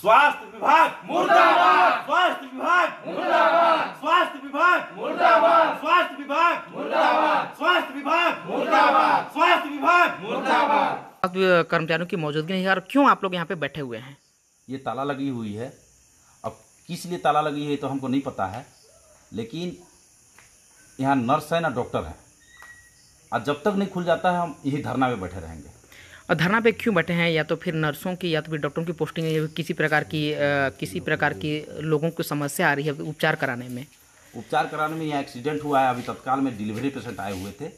स्वास्थ्य विभाग मुर्दाबाद स्वास्थ्य विभाग मुर्दाबाद स्वास्थ्य विभाग मुर्दाबाद स्वास्थ्य विभाग मुर्दाबाद स्वास्थ्य विभाग मुर्दाबाद स्वास्थ्य विभाग मुर्दाबाद कर्मचारियों की मौजूदगी नहीं और क्यों आप लोग यहाँ पे बैठे हुए हैं ये ताला लगी हुई है अब किस लिए ताला लगी है तो हमको नहीं पता है लेकिन यहाँ नर्स है ना डॉक्टर है और जब तक नहीं खुल जाता है हम यही धरना में बैठे रहेंगे और धरना पे क्यों बैठे हैं या तो फिर नर्सों की या तो फिर डॉक्टरों की पोस्टिंग या किसी प्रकार की आ, किसी प्रकार की लोगों को समस्या आ रही है उपचार कराने में उपचार कराने में यहाँ एक्सीडेंट हुआ है अभी तत्काल में डिलीवरी पेशेंट आए हुए थे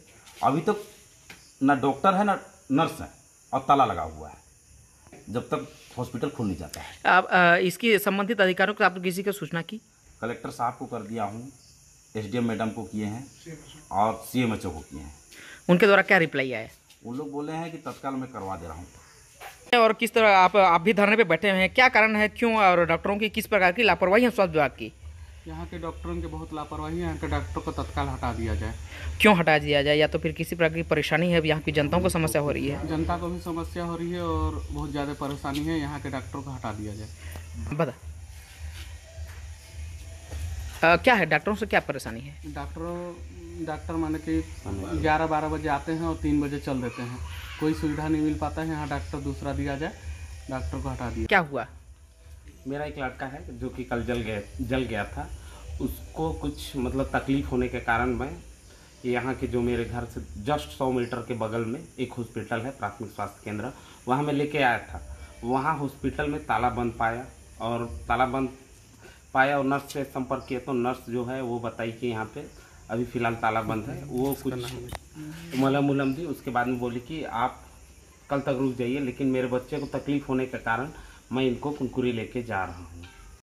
अभी तक तो ना डॉक्टर है ना नर्स है और ताला लगा हुआ है जब तक हॉस्पिटल खुल नहीं जाता है आप इसकी संबंधित अधिकारियों को आप किसी को सूचना की कलेक्टर साहब को कर दिया हूँ एस मैडम को किए हैं और सी को किए हैं उनके द्वारा क्या रिप्लाई आया उन लोग बोले हैं कि तत्काल मैं करवा दे रहा हूँ और किस तरह आप आप भी धरने पे बैठे हुए हैं क्या कारण है क्यों और डॉक्टरों की किस प्रकार की लापरवाही है स्वास्थ्य विभाग की यहाँ के डॉक्टरों की बहुत लापरवाही है यहाँ के डॉक्टरों को तत्काल हटा दिया जाए क्यों हटा दिया जाए या तो फिर किसी प्रकार की परेशानी है यहाँ की जनताओं को समस्या हो रही है जनता को भी समस्या हो रही है और बहुत ज़्यादा परेशानी है यहाँ के डॉक्टरों को हटा दिया जाए बता आ, क्या है डॉक्टरों से क्या परेशानी है डॉक्टरों डॉक्टर माने कि ग्यारह बारह बजे आते हैं और तीन बजे चल देते हैं कोई सुविधा नहीं मिल पाता है यहाँ डॉक्टर दूसरा दिया जाए डॉक्टर को हटा दिया क्या हुआ मेरा एक लड़का है जो कि कल जल गया जल गया था उसको कुछ मतलब तकलीफ होने के कारण मैं यहाँ के जो मेरे घर से जस्ट सौ मीटर के बगल में एक हॉस्पिटल है प्राथमिक स्वास्थ्य केंद्र वहाँ मैं लेके आया था वहाँ हॉस्पिटल में ताला बंद पाया और ताला बंद पाया और नर्स से संपर्क किया तो नर्स जो है वो बताई कि यहाँ पे अभी फ़िलहाल ताला बंद है वो कुछ मलम उलम दी उसके बाद में बोली कि आप कल तक रुक जाइए लेकिन मेरे बच्चे को तकलीफ़ होने के कारण मैं इनको कुंकुरी लेके जा रहा हूँ